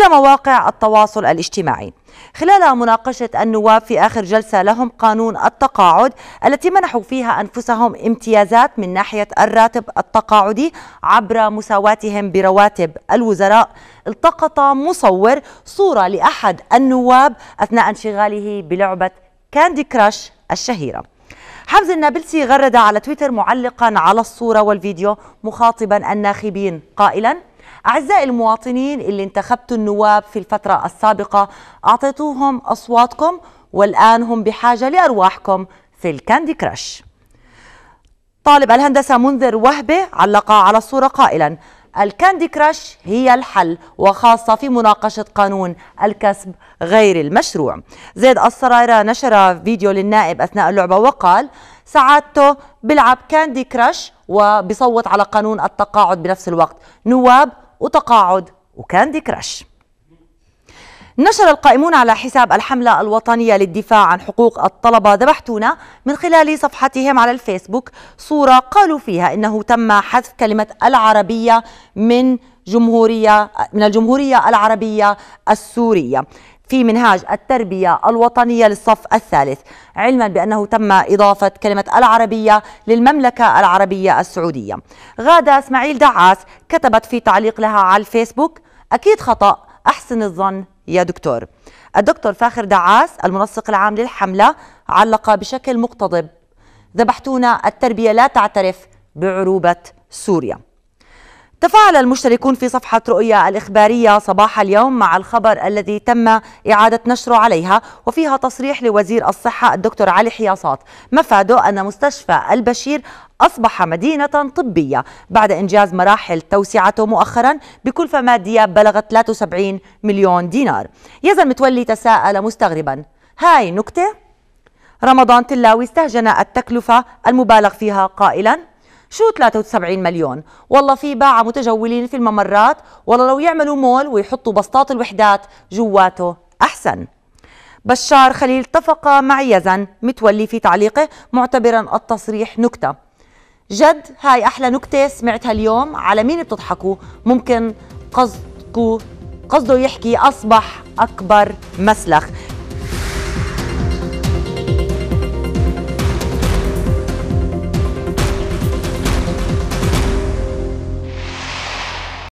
إلى مواقع التواصل الاجتماعي خلال مناقشة النواب في آخر جلسة لهم قانون التقاعد التي منحوا فيها أنفسهم امتيازات من ناحية الراتب التقاعدي عبر مساواتهم برواتب الوزراء التقط مصور صورة لأحد النواب أثناء انشغاله بلعبة كاندي كراش الشهيرة حمزة النابلسي غرد على تويتر معلقا على الصورة والفيديو مخاطبا الناخبين قائلا أعزائي المواطنين اللي انتخبتوا النواب في الفترة السابقة أعطيتوهم أصواتكم والآن هم بحاجة لأرواحكم في الكاندي كراش طالب الهندسة منذر وهبة علق على الصورة قائلا الكاندي كراش هي الحل وخاصة في مناقشة قانون الكسب غير المشروع زيد السرايرة نشر فيديو للنائب أثناء اللعبة وقال سعادته بلعب كاندي كراش وبصوت على قانون التقاعد بنفس الوقت نواب وتقاعد وكاندي كراش نشر القائمون على حساب الحملة الوطنية للدفاع عن حقوق الطلبة ذبحتونا من خلال صفحتهم على الفيسبوك صورة قالوا فيها إنه تم حذف كلمة العربية من جمهورية من الجمهورية العربية السورية في منهاج التربية الوطنية للصف الثالث علما بأنه تم إضافة كلمة العربية للمملكة العربية السعودية غادة اسماعيل دعاس كتبت في تعليق لها على الفيسبوك أكيد خطأ أحسن الظن يا دكتور الدكتور فاخر دعاس المنسق العام للحملة علق بشكل مقتضب ذبحتونا التربية لا تعترف بعروبة سوريا تفاعل المشتركون في صفحة رؤية الإخبارية صباح اليوم مع الخبر الذي تم إعادة نشره عليها وفيها تصريح لوزير الصحة الدكتور علي حياصات مفاده أن مستشفى البشير أصبح مدينة طبية بعد إنجاز مراحل توسعته مؤخرا بكلفة مادية بلغت 73 مليون دينار يزن متولي تساءل مستغربا هاي نكتة؟ رمضان تلاوي استهجن التكلفة المبالغ فيها قائلا شو 73 مليون والله في باعة متجولين في الممرات والله لو يعملوا مول ويحطوا بسطات الوحدات جواته أحسن بشار خليل اتفق مع يزن متولي في تعليقه معتبرا التصريح نكتة جد هاي أحلى نكتة سمعتها اليوم على مين بتضحكوا ممكن قصدكوا قصده يحكي أصبح أكبر مسلخ